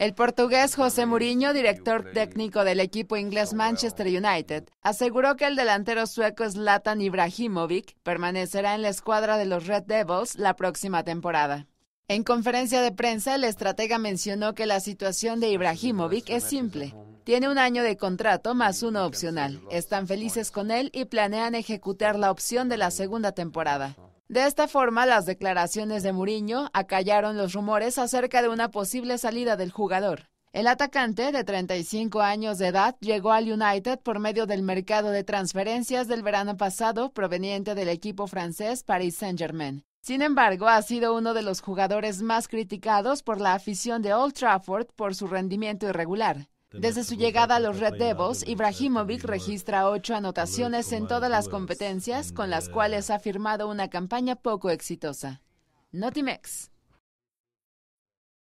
El portugués José Mourinho, director técnico del equipo inglés Manchester United, aseguró que el delantero sueco Zlatan Ibrahimovic permanecerá en la escuadra de los Red Devils la próxima temporada. En conferencia de prensa, el estratega mencionó que la situación de Ibrahimovic es simple. Tiene un año de contrato más uno opcional. Están felices con él y planean ejecutar la opción de la segunda temporada. De esta forma, las declaraciones de Mourinho acallaron los rumores acerca de una posible salida del jugador. El atacante, de 35 años de edad, llegó al United por medio del mercado de transferencias del verano pasado proveniente del equipo francés Paris Saint-Germain. Sin embargo, ha sido uno de los jugadores más criticados por la afición de Old Trafford por su rendimiento irregular. Desde su llegada a los Red Devils, Ibrahimovic registra ocho anotaciones en todas las competencias, con las cuales ha firmado una campaña poco exitosa. Notimex.